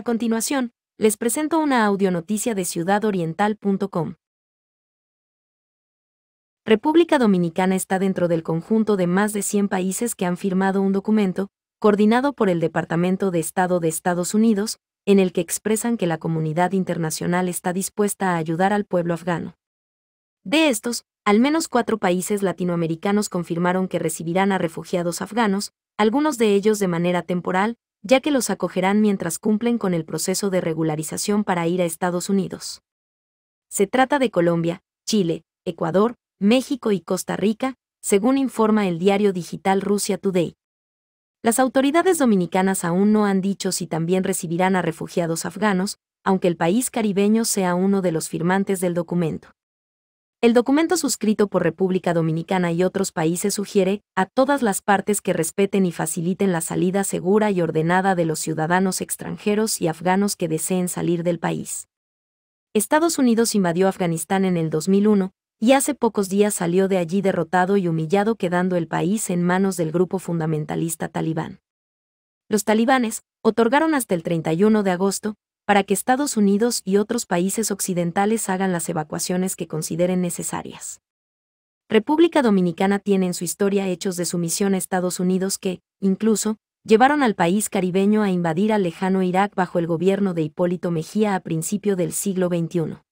A continuación, les presento una audionoticia de ciudadoriental.com. República Dominicana está dentro del conjunto de más de 100 países que han firmado un documento, coordinado por el Departamento de Estado de Estados Unidos, en el que expresan que la comunidad internacional está dispuesta a ayudar al pueblo afgano. De estos, al menos cuatro países latinoamericanos confirmaron que recibirán a refugiados afganos, algunos de ellos de manera temporal, ya que los acogerán mientras cumplen con el proceso de regularización para ir a Estados Unidos. Se trata de Colombia, Chile, Ecuador, México y Costa Rica, según informa el diario digital Rusia Today. Las autoridades dominicanas aún no han dicho si también recibirán a refugiados afganos, aunque el país caribeño sea uno de los firmantes del documento. El documento suscrito por República Dominicana y otros países sugiere a todas las partes que respeten y faciliten la salida segura y ordenada de los ciudadanos extranjeros y afganos que deseen salir del país. Estados Unidos invadió Afganistán en el 2001, y hace pocos días salió de allí derrotado y humillado quedando el país en manos del grupo fundamentalista talibán. Los talibanes otorgaron hasta el 31 de agosto para que Estados Unidos y otros países occidentales hagan las evacuaciones que consideren necesarias. República Dominicana tiene en su historia hechos de sumisión a Estados Unidos que, incluso, llevaron al país caribeño a invadir al lejano Irak bajo el gobierno de Hipólito Mejía a principio del siglo XXI.